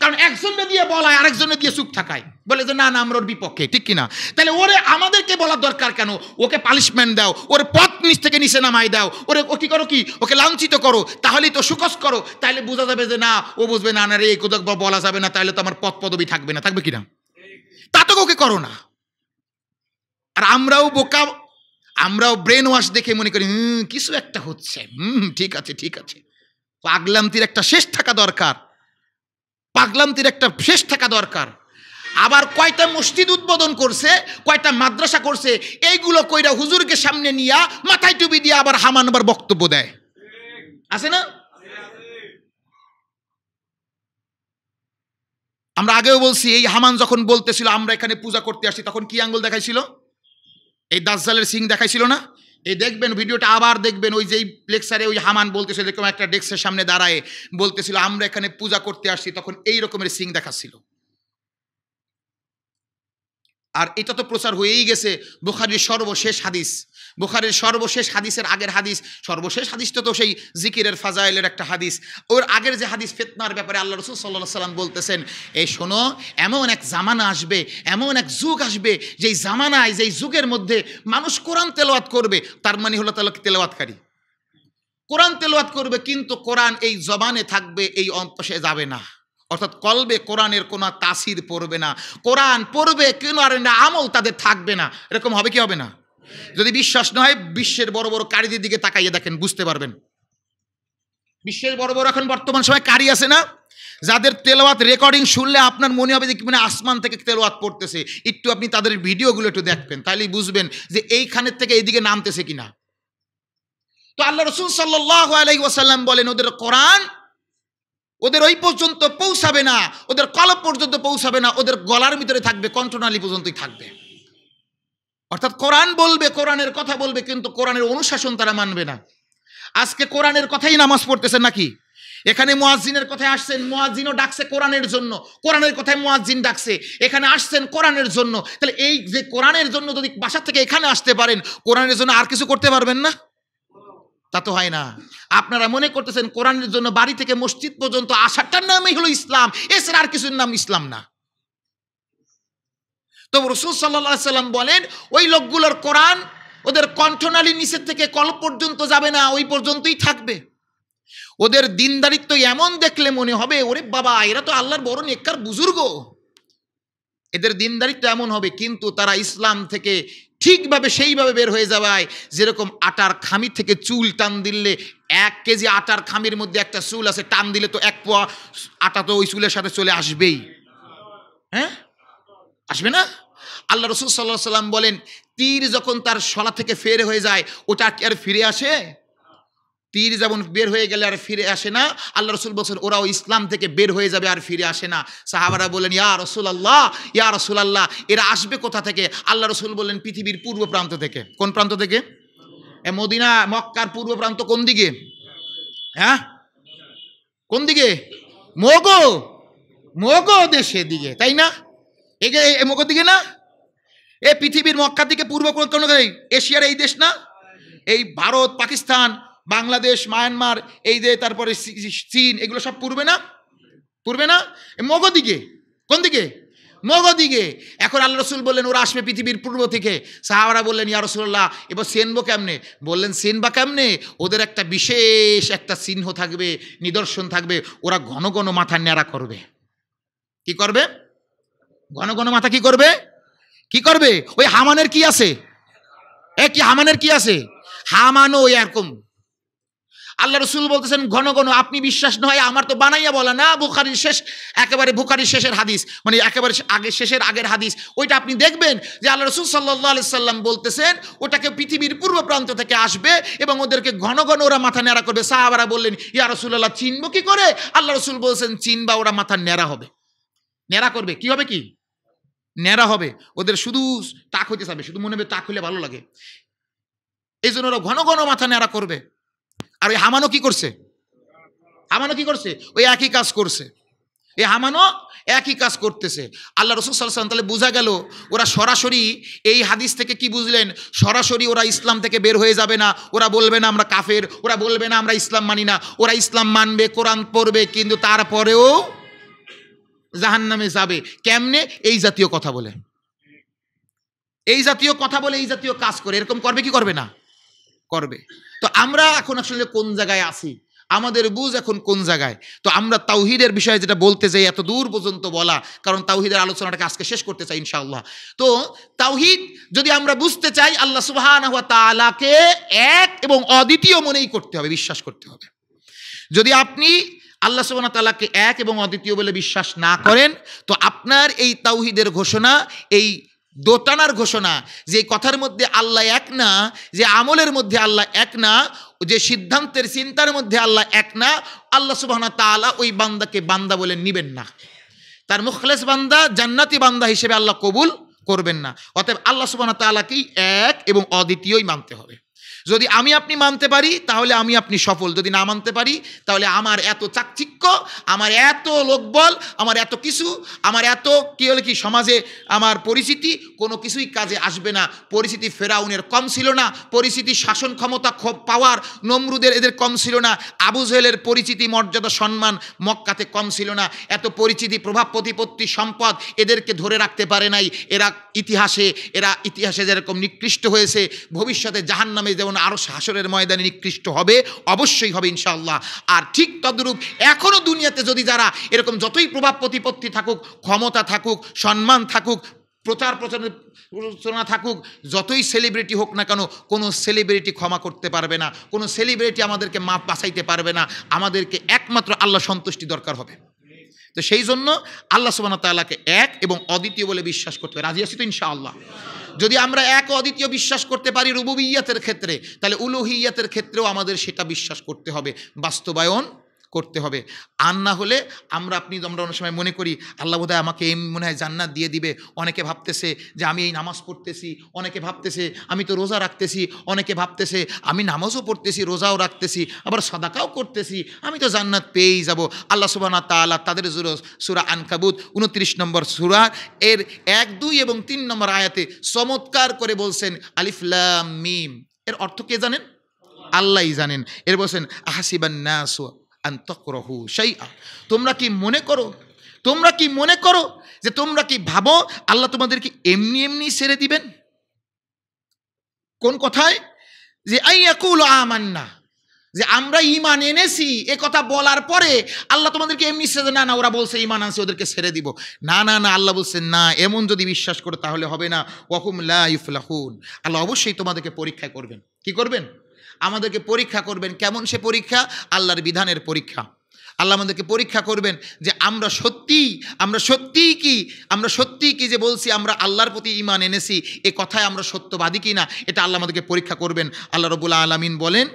কারণ একজনকে দিয়ে বলায় আরেকজনে দিয়ে চুপ থাকায় বলে যে না না আমরা ওর বিপক্ষে ঠিক কিনা তাহলে ওরে আমাদেরকে বলার দরকার কেন ওকে পালিশমেন্ট দাও ওর পথ নিচ থেকে নিচে নামাই দাও ওরে ও কী করো কি ওকে লাঞ্ছিত করো তাহলেই তো সুকস করো তাহলে বোঝা যাবে যে না ও বুঝবে না না রে এই কোথাও বলা যাবে না তাহলে তো আমার পথ পদবি থাকবে না থাকবে কিনা তা তো ওকে করো না আর আমরাও বোকা আমরাও ব্রেন ওয়াশ দেখে মনে করি হুম কিছু একটা হচ্ছে হুম ঠিক আছে ঠিক আছে পাগলামতির একটা শেষ থাকা দরকার পাগলান্তির একটা শেষ থাকা দরকার আবার কয়টা মসজিদ উদ্বোধন করছে কয়টা মাদ্রাসা করছে এইগুলো কইরা হুজুরকে সামনে নিয়া মাথায় টুপি দিয়ে আবার হামানবার বক্তব্য দেয় আছে না আমরা আগেও বলছি এই হামান যখন বলতেছিল আমরা এখানে পূজা করতে আসছি তখন কি আঙ্গুল দেখাইছিল এই দাসজালের সিং দেখাইছিল না এই দেখবেন ভিডিওটা আবার দেখবেন ওই যেই লেকচারে ওই হামান বলতেছিল এরকম একটা ডেস্কের সামনে দাঁড়ায় বলতেছিল আমরা এখানে পূজা করতে আসছি তখন এই রকমের সিং দেখাচ্ছিল আর এটা তো প্রচার হয়েই গেছে বোখারির সর্বশেষ হাদিস বুখারের সর্বশেষ হাদিসের আগের হাদিস সর্বশেষ হাদিসটা তো সেই জিকিরের ফাজাইলের একটা হাদিস ওর আগের যে হাদিস ফেতনার ব্যাপারে আল্লাহ রসুল সাল্লাহ সাল্লাম বলতেছেন এই শোনো এমন এক জামানা আসবে এমন এক যুগ আসবে যেই জামানায় যেই যুগের মধ্যে মানুষ কোরআন তেলোয়াত করবে তার মানে হলো তাহলে তেলোয়াতকারী কোরআন তেলোয়াত করবে কিন্তু কোরআন এই জবানে থাকবে এই অন্তসে যাবে না অর্থাৎ কলবে কোরআনের কোনো তাসির পড়বে না কোরআন পড়বে কেন আর আমল তাদের থাকবে না এরকম হবে কি হবে না যদি বিশ্বাস না হয় বিশ্বের বড় বড় কারিদের দিকে তাকাইয়ে দেখেন বুঝতে পারবেন বিশ্বের বড় বড় এখন বর্তমান সময় কারি আছে না যাদের তেলোয়াত রেকর্ডিং শুনলে আপনার মনে হবে যে মানে আসমান থেকে তেলোয়াত পড়তেছে একটু আপনি তাদের ভিডিওগুলো একটু দেখবেন তাহলেই বুঝবেন যে এইখানের থেকে এইদিকে নামতেছে কিনা তো আল্লাহ রসুল সাল্লাহ আলাই ওয়াসাল্লাম বলেন ওদের কোরআন ওদের ওই পর্যন্ত পৌঁছাবে না ওদের কলপ পর্যন্ত পৌঁছাবে না ওদের গলার ভিতরে থাকবে কণ্ঠনালী পর্যন্তই থাকবে অর্থাৎ কোরআন বলবে কোরআনের কথা বলবে কিন্তু কোরআনের অনুশাসন তারা মানবে না আজকে কোরআনের কথাই নামাজ পড়তেছেন নাকি এখানে মোয়াজিনের কথায় আসছেন মোয়াজিনও ডাকছে কোরআনের জন্য কোরআনের কথায় মোয়াজিন ডাকছে এখানে আসছেন কোরআনের জন্য তাহলে এই যে কোরআনের জন্য যদি বাসা থেকে এখানে আসতে পারেন কোরআনের জন্য আর কিছু করতে পারবেন না তা তো হয় না আপনারা মনে করতেছেন কোরআনের জন্য বাড়ি থেকে মসজিদ পর্যন্ত আসারটার নামই হলো ইসলাম এছাড়া আর কিছুর নাম ইসলাম না তো রসুল সাল্লা সাল্লাম বলেন ওই লোকগুলোর কোরআন ওদের কণ্ঠনালী নিচের থেকে কল পর্যন্ত যাবে না ওই পর্যন্তই থাকবে ওদের দিনদারিত্ব এমন দেখলে মনে হবে ওরে বাবা এরা তো আল্লাহর বড় নেককার বুজুর্গ এদের দিনদারিত্ব এমন হবে কিন্তু তারা ইসলাম থেকে ঠিকভাবে সেইভাবে বের হয়ে যাওয়ায় যেরকম আটার খামির থেকে চুল টান দিলে এক কেজি আটার খামির মধ্যে একটা চুল আছে টান দিলে তো এক পোয়া আটা তো ওই চুলের সাথে চলে আসবেই হ্যাঁ আসবে না আল্লাহ রসুল সাল্লাহ সাল্লাম বলেন তীর যখন তার শলা থেকে ফের হয়ে যায় ওটা কি আর ফিরে আসে তীর যেমন বের হয়ে গেলে আর ফিরে আসে না আল্লাহ রসুল বলছেন ওরাও ইসলাম থেকে বের হয়ে যাবে আর ফিরে আসে না সাহাবারা বলেন ইয়া রসুল আল্লাহ ইয়া রসুল আল্লাহ এরা আসবে কোথা থেকে আল্লাহ রসুল বললেন পৃথিবীর পূর্ব প্রান্ত থেকে কোন প্রান্ত থেকে মদিনা মক্কার পূর্ব প্রান্ত কোন দিকে হ্যাঁ কোন দিকে মোগো মোগো দেশের দিকে তাই না এগুলো এমুখের দিকে না এ পৃথিবীর মক্কা থেকে পূর্ব কোন এশিয়ার এই দেশ না এই ভারত পাকিস্তান বাংলাদেশ মায়ানমার এই যে তারপরে চীন এগুলো সব পূর্বে না পূর্বে না মগ দিকে কোন দিকে মগ দিকে এখন আল্লাহ রসুল বললেন ওরা আসবে পৃথিবীর পূর্ব থেকে সাহাবারা বললেন ইয়া রসুল্লাহ এবার সেনবো কেমনে বললেন সেনবা কেমনে ওদের একটা বিশেষ একটা চিহ্ন থাকবে নিদর্শন থাকবে ওরা ঘন ঘন মাথা ন্যাড়া করবে কি করবে ঘন ঘন মাথা কি করবে কি করবে ওই হামানের কি আছে এ কি হামানের কি আছে হামানো ওই এরকম আল্লাহ রসুল বলতেছেন ঘন ঘন আপনি বিশ্বাস নয় আমার তো বানাইয়া বলা না বুখারির শেষ একেবারে বুখারির শেষের হাদিস মানে একেবারে আগে শেষের আগের হাদিস ওইটা আপনি দেখবেন যে আল্লাহ রসুল সাল্লাহ আলি সাল্লাম বলতেছেন ওটাকে পৃথিবীর পূর্ব প্রান্ত থেকে আসবে এবং ওদেরকে ঘন ঘন ওরা মাথা ন্যাড়া করবে সাহাবারা বললেন ইয়া রসুল্লাহ চিনব কি করে আল্লাহ রসুল বলছেন চিনবা ওরা মাথা ন্যাড়া হবে নেড়া করবে কি হবে কি ন্যাড়া হবে ওদের শুধু তাক হইতে যাবে শুধু মনে হবে তাক হইলে ভালো লাগে এই জন্য ওরা ঘন ঘন মাথা ন্যাড়া করবে আর ওই হামানো কি করছে হামানো কি করছে ওই একই কাজ করছে এই হামানো একই কাজ করতেছে আল্লাহ রসুল সাল্লাম তাহলে বোঝা গেল ওরা সরাসরি এই হাদিস থেকে কি বুঝলেন সরাসরি ওরা ইসলাম থেকে বের হয়ে যাবে না ওরা বলবে না আমরা কাফের ওরা বলবে না আমরা ইসলাম মানি না ওরা ইসলাম মানবে কোরআন পড়বে কিন্তু তারপরেও জাহান নামে যাবে কেমনে এই জাতীয় কথা বলে এই জাতীয় কথা বলে এই জাতীয় কাজ করে এরকম করবে কি করবে না করবে তো আমরা এখন আসলে কোন জায়গায় আছি আমাদের বুঝ এখন কোন জায়গায় তো আমরা তাওহিদের বিষয়ে যেটা বলতে চাই এত দূর পর্যন্ত বলা কারণ তাওহিদের আলোচনাটাকে আজকে শেষ করতে চাই ইনশাআল্লাহ তো তাওহিদ যদি আমরা বুঝতে চাই আল্লাহ সুবাহান তালাকে এক এবং অদ্বিতীয় মনেই করতে হবে বিশ্বাস করতে হবে যদি আপনি আল্লাহ সুবাহ তাল্লাহকে এক এবং অদ্বিতীয় বলে বিশ্বাস না করেন তো আপনার এই তাওহিদের ঘোষণা এই দোটানার ঘোষণা যে কথার মধ্যে আল্লাহ এক না যে আমলের মধ্যে আল্লাহ এক না যে সিদ্ধান্তের চিন্তার মধ্যে আল্লাহ এক না আল্লাহ সুবাহ তালা ওই বান্দাকে বান্দা বলে নিবেন না তার মুখলেস বান্দা জান্নাতি বান্দা হিসেবে আল্লাহ কবুল করবেন না অতএব আল্লাহ সুবাহ তালাকেই এক এবং অদ্বিতীয়ই মানতে হবে যদি আমি আপনি মানতে পারি তাহলে আমি আপনি সফল যদি না মানতে পারি তাহলে আমার এত চাকচিক্য আমার এত লোকবল আমার এত কিছু আমার এত কী হলে কি সমাজে আমার পরিচিতি কোনো কিছুই কাজে আসবে না পরিচিতি ফেরাউনের কম ছিল না পরিচিতি শাসন ক্ষমতা পাওয়ার নমরুদের এদের কম ছিল না আবু জেলের পরিচিতি মর্যাদা সম্মান মক্কাতে কম ছিল না এত পরিচিতি প্রভাব প্রতিপত্তি সম্পদ এদেরকে ধরে রাখতে পারে নাই এরা ইতিহাসে এরা ইতিহাসে যেরকম নিকৃষ্ট হয়েছে ভবিষ্যতে জাহান নামে যেমন যখন আরও হাসরের ময়দানে নিকৃষ্ট হবে অবশ্যই হবে ইনশাআল্লাহ আর ঠিক তদ্রূপ এখনও দুনিয়াতে যদি যারা এরকম যতই প্রভাব প্রতিপত্তি থাকুক ক্ষমতা থাকুক সম্মান থাকুক প্রচার প্রচারণা থাকুক যতই সেলিব্রিটি হোক না কেন কোনো সেলিব্রিটি ক্ষমা করতে পারবে না কোনো সেলিব্রিটি আমাদেরকে মাপ বাঁচাইতে পারবে না আমাদেরকে একমাত্র আল্লাহ সন্তুষ্টি দরকার হবে তো সেই জন্য আল্লাহ সুবাহ তাল্লাহকে এক এবং অদ্বিতীয় বলে বিশ্বাস করতে হবে রাজি আছি তো ইনশাআল্লাহ যদি আমরা এক অদ্বিতীয় বিশ্বাস করতে পারি রুবুবিয়াতের ক্ষেত্রে তাহলে উলুহিয়াতের ক্ষেত্রেও আমাদের সেটা বিশ্বাস করতে হবে বাস্তবায়ন করতে হবে আর না হলে আমরা আপনি আমরা অনেক সময় মনে করি আল্লাহ বোধহয় আমাকে এই মনে হয় জান্নাত দিয়ে দিবে অনেকে ভাবতেছে যে আমি এই নামাজ পড়তেছি অনেকে ভাবতেছে আমি তো রোজা রাখতেছি অনেকে ভাবতেছে আমি নামাজও পড়তেছি রোজাও রাখতেছি আবার সাদাকাও করতেছি আমি তো জান্নাত পেয়েই যাব আল্লাহ সুবাহ তাল্লাহ তাদের সুরা আনকাবুত উনত্রিশ নম্বর সুরা এর এক দুই এবং তিন নম্বর আয়াতে চমৎকার করে বলছেন আলিফলাম মিম এর অর্থ কে জানেন আল্লাহই জানেন এর বলছেন আহাসিবান্নাসুয়া আন্তকরহু সেই তোমরা কি মনে করো তোমরা কি মনে করো যে তোমরা কি ভাবো আল্লাহ তোমাদেরকে এমনি এমনি সেরে দিবেন কোন কথায় যে একুল আমান্না যে আমরা ইমান এনেছি এ কথা বলার পরে আল্লাহ তোমাদেরকে এমনি সেরে না না ওরা বলছে ইমান আনছে ওদেরকে সেরে দিব না না না আল্লাহ বলছেন না এমন যদি বিশ্বাস করে তাহলে হবে না ওয়াকুম লাইফলাহুন আল্লাহ অবশ্যই তোমাদেরকে পরীক্ষা করবেন কি করবেন আমাদেরকে পরীক্ষা করবেন কেমন সে পরীক্ষা আল্লাহর বিধানের পরীক্ষা আল্লাহ আমাদেরকে পরীক্ষা করবেন যে আমরা সত্যিই আমরা সত্যিই কি আমরা সত্যিই কি যে বলছি আমরা আল্লাহর প্রতি ইমান এনেছি এ কথায় আমরা সত্যবাদী কি না এটা আল্লাহ আমাদেরকে পরীক্ষা করবেন আল্লাহ রবুল্লা আলমিন বলেন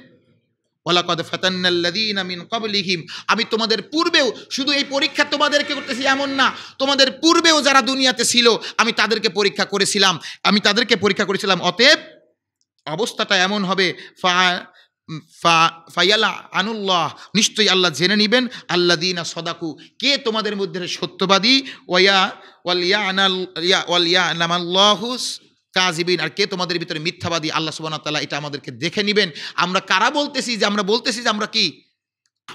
ওলাকদ ফতান্নাল্লাদিন আমিন কবলিহিম আমি তোমাদের পূর্বেও শুধু এই পরীক্ষা তোমাদেরকে করতেছি এমন না তোমাদের পূর্বেও যারা দুনিয়াতে ছিল আমি তাদেরকে পরীক্ষা করেছিলাম আমি তাদেরকে পরীক্ষা করেছিলাম অতএব অবস্থাটা এমন হবে ফা ফাইয়ালা আনুল্লাহ নিশ্চয়ই আল্লাহ জেনে নিবেন আল্লা দিনা সদাকু কে তোমাদের মধ্যে সত্যবাদী ওয়া ওয়ালিয়া আনাল ওয়ালিয়া কাজিবিন আর কে তোমাদের ভিতরে মিথ্যাবাদী আল্লাহ সুবাহ তালা এটা আমাদেরকে দেখে নেবেন আমরা কারা বলতেছি যে আমরা বলতেছি যে আমরা কি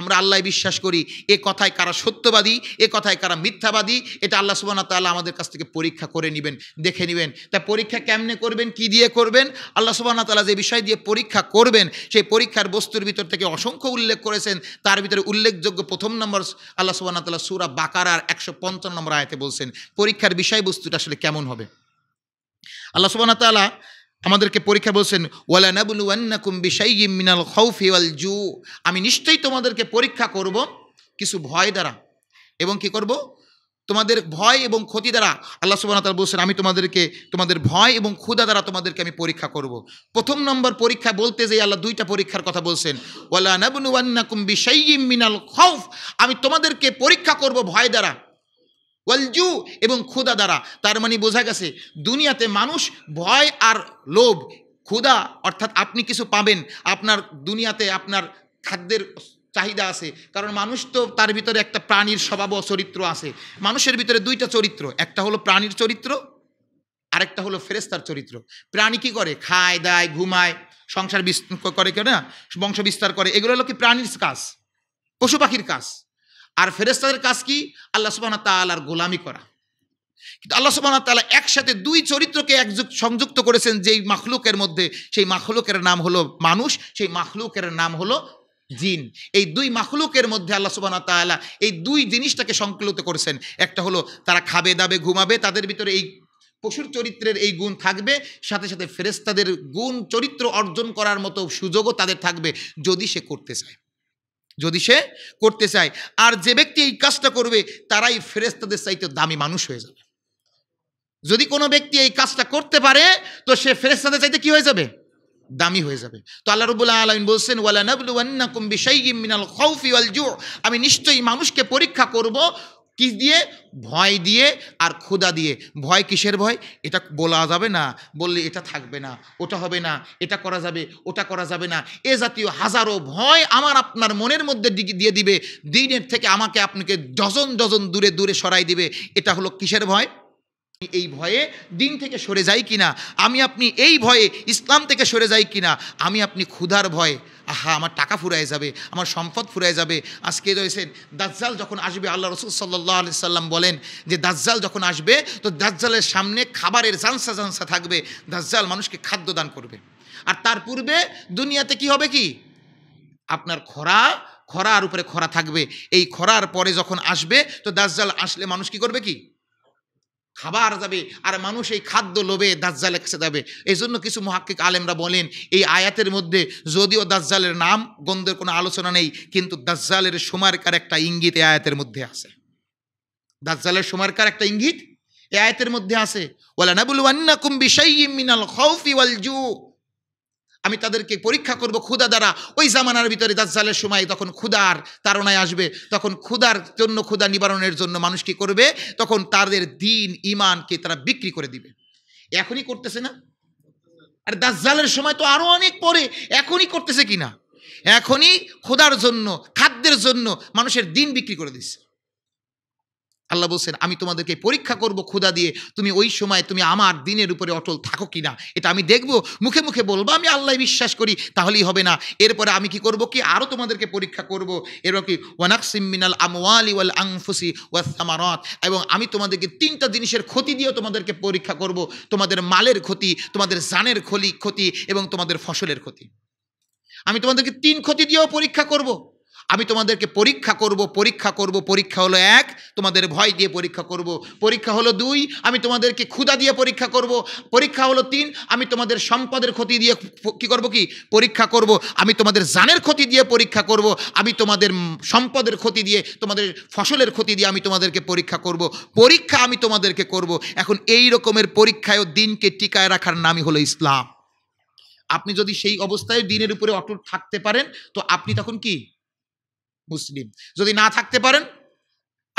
আমরা আল্লাহ বিশ্বাস করি এ কথায় কারা সত্যবাদী এ কথায় কারা মিথ্যাবাদী এটা আল্লাহ সুবানা তাল্লাহ আমাদের কাছ থেকে পরীক্ষা করে নেবেন দেখে নেবেন তা পরীক্ষা কেমনে করবেন কি দিয়ে করবেন আল্লাহ সুবানা তাল্লাহ যে বিষয় দিয়ে পরীক্ষা করবেন সেই পরীক্ষার বস্তুর ভিতর থেকে অসংখ্য উল্লেখ করেছেন তার ভিতরে উল্লেখযোগ্য প্রথম নম্বর আল্লাহ সুবানা তাল্লাহ সুরা বাকারার একশো পঞ্চান্ন নম্বর আয়তে বলছেন পরীক্ষার বিষয়বস্তুটা আসলে কেমন হবে আল্লাহ সুবানা তাল্লাহ আমাদেরকে পরীক্ষা বলছেন ওয়ালা নাবুলুয়ান্নাকুম বিশাইয়িম মিনাল খাউফি ওয়াল জু আমি নিশ্চয়ই তোমাদেরকে পরীক্ষা করব কিছু ভয় দ্বারা এবং কি করব তোমাদের ভয় এবং ক্ষতি দ্বারা আল্লাহ সুবাহতাল বলছেন আমি তোমাদেরকে তোমাদের ভয় এবং ক্ষুদা দ্বারা তোমাদেরকে আমি পরীক্ষা করব। প্রথম নম্বর পরীক্ষা বলতে যে আল্লাহ দুইটা পরীক্ষার কথা বলছেন ওয়ালা নাবুলুয়ান্নাকুম বিশাইয়িম মিনাল খৌফ আমি তোমাদেরকে পরীক্ষা করব ভয় দ্বারা ওয়ালজু এবং ক্ষুদা দ্বারা তার মানে বোঝা গেছে দুনিয়াতে মানুষ ভয় আর লোভ ক্ষুদা অর্থাৎ আপনি কিছু পাবেন আপনার দুনিয়াতে আপনার খাদ্যের চাহিদা আছে কারণ মানুষ তো তার ভিতরে একটা প্রাণীর স্বভাব চরিত্র আছে মানুষের ভিতরে দুইটা চরিত্র একটা হলো প্রাণীর চরিত্র আরেকটা হলো ফেরেস্তার চরিত্র প্রাণী কি করে খায় দায় ঘুমায় সংসার বিস্তার করে কেন না বংশ বিস্তার করে এগুলো হলো কি প্রাণীর কাজ পশু পাখির কাজ আর ফেরেস্তাদের কাজ কি আল্লাহ সুবাহ তালার গোলামি করা কিন্তু আল্লাহ সুবাহ তালা একসাথে দুই চরিত্রকে একযুক্ত সংযুক্ত করেছেন যেই মাখলুকের মধ্যে সেই মাখলুকের নাম হলো মানুষ সেই মাখলুকের নাম হলো জিন এই দুই মাখলুকের মধ্যে আল্লাহ সুবাহ তালা এই দুই জিনিসটাকে সংকলিত করেছেন একটা হলো তারা খাবে দাবে ঘুমাবে তাদের ভিতরে এই পশুর চরিত্রের এই গুণ থাকবে সাথে সাথে ফেরেস্তাদের গুণ চরিত্র অর্জন করার মতো সুযোগও তাদের থাকবে যদি সে করতে চায় যদি সে করতে চায় আর যে ব্যক্তি এই কাজটা করবে তারাই ফেরেস্তাদের চাইতে দামি মানুষ হয়ে যাবে যদি কোনো ব্যক্তি এই কাজটা করতে পারে তো সে ফেরেস্তাদের চাইতে কি হয়ে যাবে দামি হয়ে যাবে তো আল্লাহ রবুল্লাহ আলমিন বলছেন ওয়ালা নাবলু মিনাল খৌফি ওয়াল জু আমি নিশ্চয়ই মানুষকে পরীক্ষা করব কি দিয়ে ভয় দিয়ে আর ক্ষুদা দিয়ে ভয় কিসের ভয় এটা বলা যাবে না বললে এটা থাকবে না ওটা হবে না এটা করা যাবে ওটা করা যাবে না এ জাতীয় হাজারো ভয় আমার আপনার মনের মধ্যে দিয়ে দিবে দিনের থেকে আমাকে আপনাকে ডজন ডজন দূরে দূরে সরাই দিবে এটা হলো কিসের ভয় এই ভয়ে দিন থেকে সরে যাই কিনা আমি আপনি এই ভয়ে ইসলাম থেকে সরে যাই কিনা আমি আপনি ক্ষুধার ভয়ে আহা আমার টাকা ফুরায় যাবে আমার সম্পদ ফুরায় যাবে আজকে রয়েছেন দাজ্জাল যখন আসবে আল্লাহ রসুল সাল্লাহ আলি সাল্লাম বলেন যে দাজ্জাল যখন আসবে তো দাজ্জালের সামনে খাবারের জানসা জানসা থাকবে দাজ্জাল মানুষকে খাদ্য দান করবে আর তার পূর্বে দুনিয়াতে কি হবে কি আপনার খরা খরার উপরে খরা থাকবে এই খরার পরে যখন আসবে তো দাজ্জাল আসলে মানুষ কি করবে কি খাবার যাবে আর মানুষ এই খাদ্য লোভে দাজ্জালের কাছে যাবে এই জন্য কিছু মহাক্ষিক আলেমরা বলেন এই আয়াতের মধ্যে যদিও দাজ্জালের নাম গন্ধের কোনো আলোচনা নেই কিন্তু দাজ্জালের সময়কার একটা ইঙ্গিত এই আয়াতের মধ্যে আছে দাজ্জালের সময়কার একটা ইঙ্গিত এই আয়াতের মধ্যে আছে ওয়ালা নাবুলু আন্নাকুম বিশাইয়্যিম মিনাল খৌফি ওয়াল জু' আমি তাদেরকে পরীক্ষা করব ক্ষুদা দ্বারা ওই জামানার ভিতরে দাজ্জালের সময় তখন ক্ষুদার তারণায় আসবে তখন ক্ষুদার জন্য ক্ষুদা নিবারণের জন্য মানুষ কি করবে তখন তাদের দিন ইমানকে তারা বিক্রি করে দিবে এখনই করতেছে না আর দাজ্জালের সময় তো আরও অনেক পরে এখনই করতেছে কি না এখনই খোদার জন্য খাদ্যের জন্য মানুষের দিন বিক্রি করে দিচ্ছে আল্লাহ বলছেন আমি তোমাদেরকে পরীক্ষা করব ক্ষুদা দিয়ে তুমি ওই সময় তুমি আমার দিনের উপরে অটল থাকো কি না এটা আমি দেখব মুখে মুখে বলবো আমি আল্লাহ বিশ্বাস করি তাহলেই হবে না এরপরে আমি কি করব কি আরও তোমাদেরকে পরীক্ষা করব এর কি ওয়ানাকসিম মিনাল আমি ওয়াল আংফুসি ওয়াসামারত এবং আমি তোমাদেরকে তিনটা জিনিসের ক্ষতি দিয়েও তোমাদেরকে পরীক্ষা করব তোমাদের মালের ক্ষতি তোমাদের জানের খলি ক্ষতি এবং তোমাদের ফসলের ক্ষতি আমি তোমাদেরকে তিন ক্ষতি দিয়েও পরীক্ষা করবো আমি তোমাদেরকে পরীক্ষা করব পরীক্ষা করব পরীক্ষা হলো এক তোমাদের ভয় দিয়ে পরীক্ষা করব পরীক্ষা হলো দুই আমি তোমাদেরকে ক্ষুদা দিয়ে পরীক্ষা করব পরীক্ষা হলো তিন আমি তোমাদের সম্পদের ক্ষতি দিয়ে কি করব কি পরীক্ষা করব আমি তোমাদের জানের ক্ষতি দিয়ে পরীক্ষা করব আমি তোমাদের সম্পদের ক্ষতি দিয়ে তোমাদের ফসলের ক্ষতি দিয়ে আমি তোমাদেরকে পরীক্ষা করব পরীক্ষা আমি তোমাদেরকে করব এখন এই রকমের পরীক্ষায়ও দিনকে টিকায় রাখার নামই হলো ইসলাম আপনি যদি সেই অবস্থায় দিনের উপরে অটুট থাকতে পারেন তো আপনি তখন কি মুসলিম যদি না থাকতে পারেন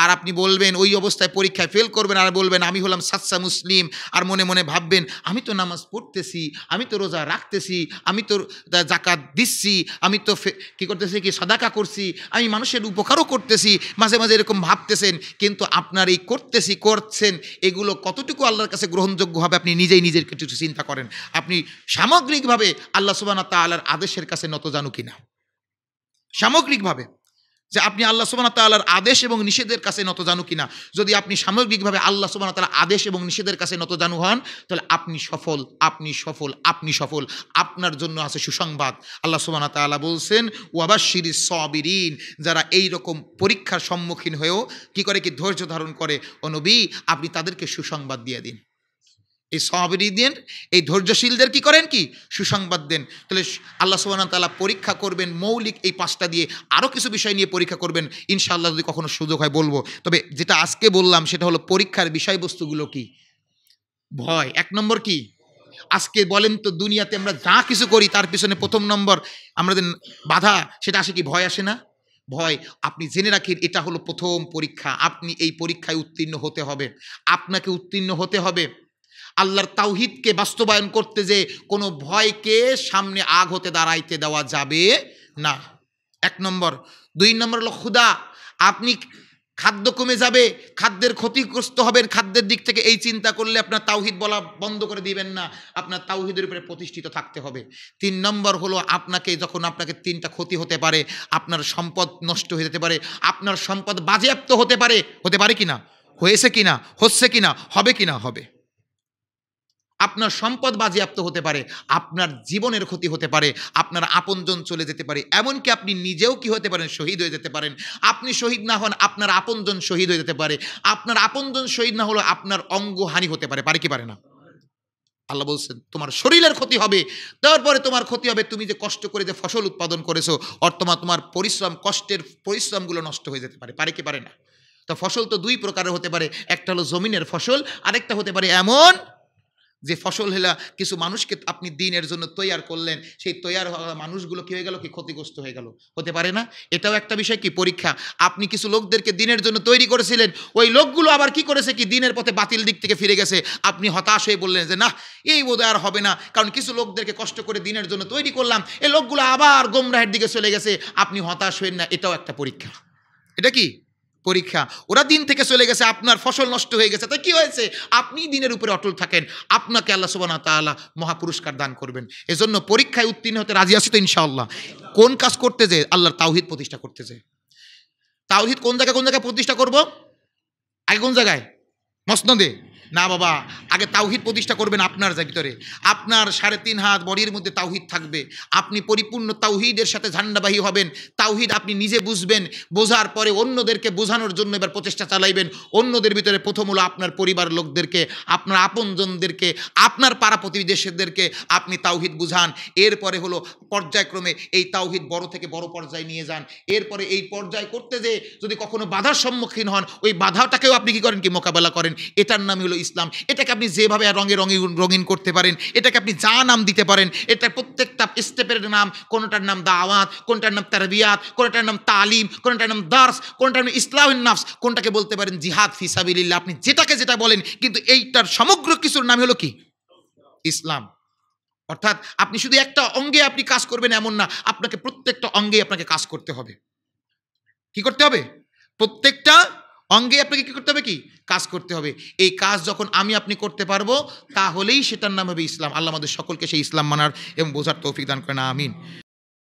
আর আপনি বলবেন ওই অবস্থায় পরীক্ষায় ফেল করবেন আর বলবেন আমি হলাম সাচ্চা মুসলিম আর মনে মনে ভাববেন আমি তো নামাজ পড়তেছি আমি তো রোজা রাখতেছি আমি তো জাকাত দিচ্ছি আমি তো কী করতেছি কি সদাকা করছি আমি মানুষের উপকারও করতেছি মাঝে মাঝে এরকম ভাবতেছেন কিন্তু আপনার এই করতেছি করছেন এগুলো কতটুকু আল্লাহর কাছে গ্রহণযোগ্য হবে আপনি নিজেই নিজের কিছু চিন্তা করেন আপনি সামগ্রিকভাবে আল্লাহ তা আল্লাহর আদেশের কাছে নত জানু কিনা সামগ্রিকভাবে যে আপনি আল্লাহ সুবাহ তাল্লার আদেশ এবং নিষেধের কাছে নত জানু কিনা যদি আপনি সামগ্রিকভাবে আল্লাহ সুবাহ তাল্লাহ আদেশ এবং নিষেধের কাছে নত জানু হন তাহলে আপনি সফল আপনি সফল আপনি সফল আপনার জন্য আছে সুসংবাদ আল্লাহ সুবাহ তাল্লাহ বলছেন ওয়াবাশির সবিরিন যারা এই রকম পরীক্ষার সম্মুখীন হয়েও কি করে কি ধৈর্য ধারণ করে ও আপনি তাদেরকে সুসংবাদ দিয়ে দিন এই দেন এই ধৈর্যশীলদের কি করেন কি সুসংবাদ দেন তাহলে আল্লাহ সুবাহ তালা পরীক্ষা করবেন মৌলিক এই পাঁচটা দিয়ে আরও কিছু বিষয় নিয়ে পরীক্ষা করবেন ইনশাআল্লাহ যদি কখনো সুযোগ হয় বলবো তবে যেটা আজকে বললাম সেটা হলো পরীক্ষার বিষয়বস্তুগুলো কি ভয় এক নম্বর কি আজকে বলেন তো দুনিয়াতে আমরা যা কিছু করি তার পিছনে প্রথম নম্বর আমাদের বাধা সেটা আসে কি ভয় আসে না ভয় আপনি জেনে রাখেন এটা হলো প্রথম পরীক্ষা আপনি এই পরীক্ষায় উত্তীর্ণ হতে হবে আপনাকে উত্তীর্ণ হতে হবে আল্লাহর তাওহিদকে বাস্তবায়ন করতে যে কোনো ভয়কে সামনে আগ হতে দাঁড়াইতে দেওয়া যাবে না এক নম্বর দুই নম্বর হলো ক্ষুদা আপনি খাদ্য কমে যাবে খাদ্যের ক্ষতিগ্রস্ত হবেন খাদ্যের দিক থেকে এই চিন্তা করলে আপনার তাওহিদ বলা বন্ধ করে দিবেন না আপনার তাওহিদের উপরে প্রতিষ্ঠিত থাকতে হবে তিন নম্বর হলো আপনাকে যখন আপনাকে তিনটা ক্ষতি হতে পারে আপনার সম্পদ নষ্ট হয়ে যেতে পারে আপনার সম্পদ বাজেয়াপ্ত হতে পারে হতে পারে কি না হয়েছে কি না হচ্ছে কি না হবে কি না হবে আপনার সম্পদ বাজেয়াপ্ত হতে পারে আপনার জীবনের ক্ষতি হতে পারে আপনার আপনজন চলে যেতে পারে এমনকি আপনি নিজেও কি হতে পারেন শহীদ হয়ে যেতে পারেন আপনি শহীদ না হন আপনার আপনজন শহীদ হয়ে যেতে পারে আপনার আপনজন শহীদ না হলে আপনার অঙ্গহানি হতে পারে পারে কি পারে না আল্লাহ বলছেন তোমার শরীরের ক্ষতি হবে তারপরে তোমার ক্ষতি হবে তুমি যে কষ্ট করে যে ফসল উৎপাদন করেছো অর্থমা তোমার পরিশ্রম কষ্টের পরিশ্রমগুলো নষ্ট হয়ে যেতে পারে পারে কি পারে না তো ফসল তো দুই প্রকারের হতে পারে একটা হলো জমিনের ফসল আরেকটা হতে পারে এমন যে ফসল হেলা কিছু মানুষকে আপনি দিনের জন্য তৈয়ার করলেন সেই তৈয়ার হওয়া মানুষগুলো কী হয়ে গেল কি ক্ষতিগ্রস্ত হয়ে গেল হতে পারে না এটাও একটা বিষয় কি পরীক্ষা আপনি কিছু লোকদেরকে দিনের জন্য তৈরি করেছিলেন ওই লোকগুলো আবার কি করেছে কি দিনের পথে বাতিল দিক থেকে ফিরে গেছে আপনি হতাশ হয়ে বললেন যে না এই বোধহয় আর হবে না কারণ কিছু লোকদেরকে কষ্ট করে দিনের জন্য তৈরি করলাম এই লোকগুলো আবার গোমরাহের দিকে চলে গেছে আপনি হতাশ হয়েন না এটাও একটা পরীক্ষা এটা কি পরীক্ষা ওরা দিন থেকে চলে গেছে আপনার ফসল নষ্ট হয়ে গেছে তাই কি হয়েছে আপনি দিনের উপরে অটল থাকেন আপনাকে আল্লাহ সুবানা মহা মহাপুরস্কার দান করবেন এজন্য পরীক্ষায় উত্তীর্ণ হতে রাজি আছি তো ইনশাআল্লাহ কোন কাজ করতে যে আল্লাহর তাওহিদ প্রতিষ্ঠা করতে যে তাওহিদ কোন জায়গায় কোন জায়গায় প্রতিষ্ঠা করব আগে কোন জায়গায় মসনদে না বাবা আগে তাওহিদ প্রতিষ্ঠা করবেন আপনার যা ভিতরে আপনার সাড়ে তিন হাত বডির মধ্যে তাওহিদ থাকবে আপনি পরিপূর্ণ তাওহিদের সাথে ঝান্ডাবাহী হবেন তাওহিদ আপনি নিজে বুঝবেন বোঝার পরে অন্যদেরকে বোঝানোর জন্য এবার প্রচেষ্টা চালাইবেন অন্যদের ভিতরে প্রথম হলো আপনার পরিবার লোকদেরকে আপনার আপনজনদেরকে আপনার পাড়া প্রতিবেশীদেরকে আপনি তাওহিদ বুঝান এরপরে হলো পর্যায়ক্রমে এই তাওহিদ বড় থেকে বড় পর্যায়ে নিয়ে যান এরপরে এই পর্যায় করতে যেয়ে যদি কখনো বাধার সম্মুখীন হন ওই বাধাটাকেও আপনি কি করেন কি মোকাবেলা করেন এটার নাম হলো ইসলাম এটাকে আপনি যেভাবে রঙে রঙে রঙিন করতে পারেন এটাকে আপনি যা নাম দিতে পারেন এটা প্রত্যেকটা স্টেপের নাম কোনোটার নাম দাওয়াত কোনটার নাম তারবিয়াত কোনটার নাম তালিম কোনটার নাম দার্স কোনটার নাম ইসলামের নাফস কোনটাকে বলতে পারেন জিহাদ ফিসাবিল্লা আপনি যেটাকে যেটা বলেন কিন্তু এইটার সমগ্র কিছুর নাম হলো কি ইসলাম অর্থাৎ আপনি শুধু একটা অঙ্গে আপনি কাজ করবেন এমন না আপনাকে প্রত্যেকটা অঙ্গে আপনাকে কাজ করতে হবে কি করতে হবে প্রত্যেকটা অঙ্গে আপনাকে কী করতে হবে কি কাজ করতে হবে এই কাজ যখন আমি আপনি করতে পারবো তাহলেই সেটার নাম হবে ইসলাম আল্লাহ আমাদের সকলকে সেই ইসলাম মানার এবং বোঝার তৌফিক দান করেন আমিন